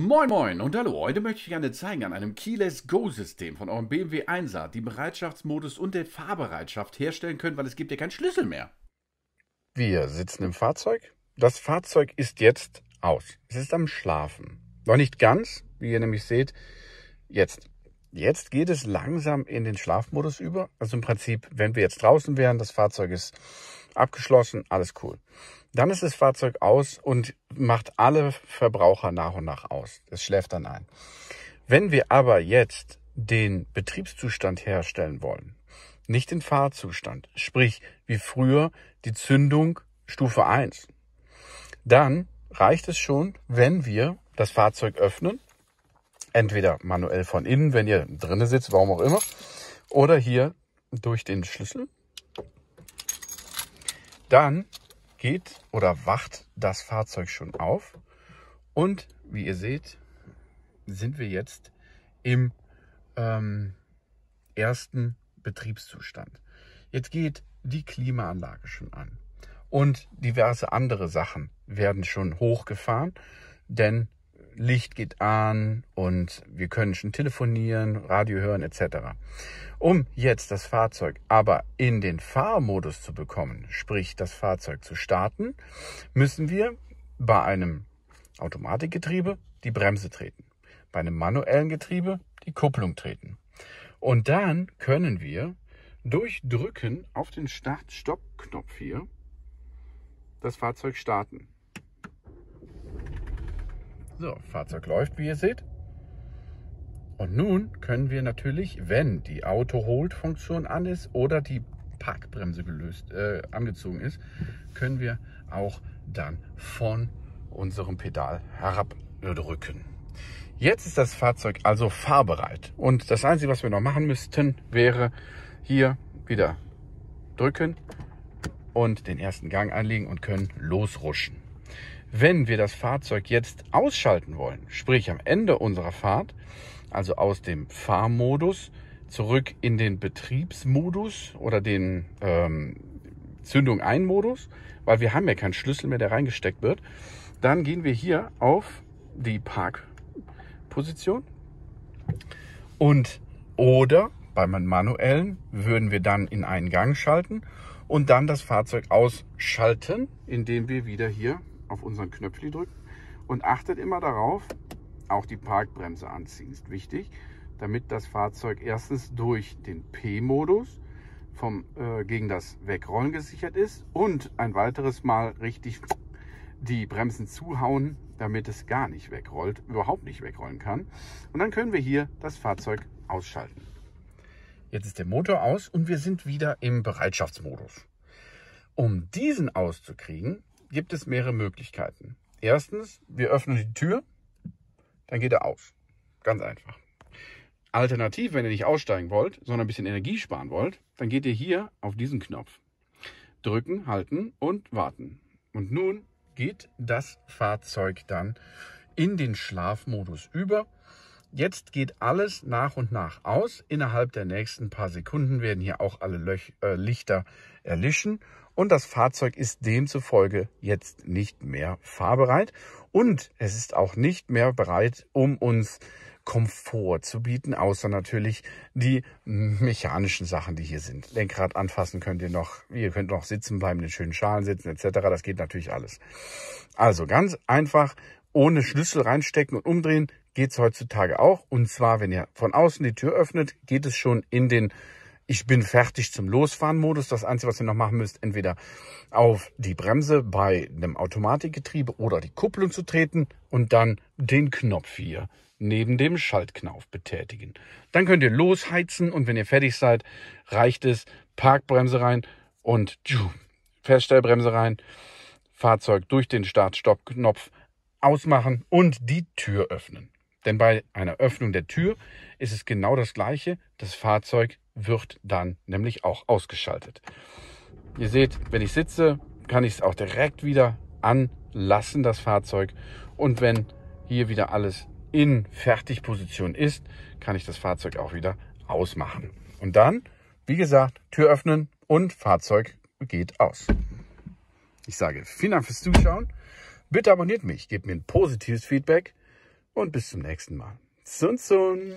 Moin Moin und hallo, heute möchte ich gerne zeigen an einem Keyless Go System von eurem BMW 1er die Bereitschaftsmodus und der Fahrbereitschaft herstellen können, weil es gibt ja keinen Schlüssel mehr. Wir sitzen im Fahrzeug. Das Fahrzeug ist jetzt aus. Es ist am Schlafen. Noch nicht ganz, wie ihr nämlich seht, jetzt. Jetzt geht es langsam in den Schlafmodus über. Also im Prinzip, wenn wir jetzt draußen wären, das Fahrzeug ist abgeschlossen, alles cool. Dann ist das Fahrzeug aus und macht alle Verbraucher nach und nach aus. Es schläft dann ein. Wenn wir aber jetzt den Betriebszustand herstellen wollen, nicht den Fahrzustand, sprich wie früher die Zündung Stufe 1, dann reicht es schon, wenn wir das Fahrzeug öffnen, entweder manuell von innen, wenn ihr drinnen sitzt, warum auch immer, oder hier durch den Schlüssel. Dann geht oder wacht das Fahrzeug schon auf. Und wie ihr seht, sind wir jetzt im ähm, ersten Betriebszustand. Jetzt geht die Klimaanlage schon an und diverse andere Sachen werden schon hochgefahren, denn Licht geht an und wir können schon telefonieren, Radio hören etc. Um jetzt das Fahrzeug aber in den Fahrmodus zu bekommen, sprich das Fahrzeug zu starten, müssen wir bei einem Automatikgetriebe die Bremse treten, bei einem manuellen Getriebe die Kupplung treten. Und dann können wir durch Drücken auf den Start-Stopp-Knopf hier das Fahrzeug starten. So, Fahrzeug läuft, wie ihr seht. Und nun können wir natürlich, wenn die Auto-Hold-Funktion an ist oder die Parkbremse gelöst, äh, angezogen ist, können wir auch dann von unserem Pedal herabdrücken. Jetzt ist das Fahrzeug also fahrbereit. Und das Einzige, was wir noch machen müssten, wäre hier wieder drücken und den ersten Gang anlegen und können losrutschen. Wenn wir das Fahrzeug jetzt ausschalten wollen, sprich am Ende unserer Fahrt, also aus dem Fahrmodus zurück in den Betriebsmodus oder den ähm, Zündung ein Modus, weil wir haben ja keinen Schlüssel mehr, der reingesteckt wird, dann gehen wir hier auf die Parkposition und oder beim manuellen würden wir dann in einen Gang schalten und dann das Fahrzeug ausschalten, indem wir wieder hier auf unseren Knöpfli drücken und achtet immer darauf, auch die Parkbremse anziehen ist wichtig, damit das Fahrzeug erstens durch den P-Modus vom äh, gegen das Wegrollen gesichert ist und ein weiteres Mal richtig die Bremsen zuhauen, damit es gar nicht wegrollt, überhaupt nicht wegrollen kann. Und dann können wir hier das Fahrzeug ausschalten. Jetzt ist der Motor aus und wir sind wieder im Bereitschaftsmodus. Um diesen auszukriegen, gibt es mehrere Möglichkeiten. Erstens, wir öffnen die Tür, dann geht er auf. Ganz einfach. Alternativ, wenn ihr nicht aussteigen wollt, sondern ein bisschen Energie sparen wollt, dann geht ihr hier auf diesen Knopf. Drücken, halten und warten. Und nun geht das Fahrzeug dann in den Schlafmodus über. Jetzt geht alles nach und nach aus. Innerhalb der nächsten paar Sekunden werden hier auch alle Löch äh, Lichter erlischen und das Fahrzeug ist demzufolge jetzt nicht mehr fahrbereit und es ist auch nicht mehr bereit, um uns Komfort zu bieten, außer natürlich die mechanischen Sachen, die hier sind. Lenkrad anfassen könnt ihr noch, ihr könnt noch sitzen bleiben, in schönen Schalen sitzen etc. Das geht natürlich alles. Also ganz einfach, ohne Schlüssel reinstecken und umdrehen geht es heutzutage auch. Und zwar, wenn ihr von außen die Tür öffnet, geht es schon in den ich bin fertig zum Losfahren-Modus. Das Einzige, was ihr noch machen müsst, entweder auf die Bremse bei einem Automatikgetriebe oder die Kupplung zu treten und dann den Knopf hier neben dem Schaltknauf betätigen. Dann könnt ihr losheizen und wenn ihr fertig seid, reicht es Parkbremse rein und tschuh, Feststellbremse rein, Fahrzeug durch den Start-Stopp-Knopf ausmachen und die Tür öffnen. Denn bei einer Öffnung der Tür ist es genau das gleiche. Das Fahrzeug wird dann nämlich auch ausgeschaltet. Ihr seht, wenn ich sitze, kann ich es auch direkt wieder anlassen, das Fahrzeug. Und wenn hier wieder alles in Fertigposition ist, kann ich das Fahrzeug auch wieder ausmachen. Und dann, wie gesagt, Tür öffnen und Fahrzeug geht aus. Ich sage vielen Dank fürs Zuschauen. Bitte abonniert mich, gebt mir ein positives Feedback und bis zum nächsten Mal. Zun, zun.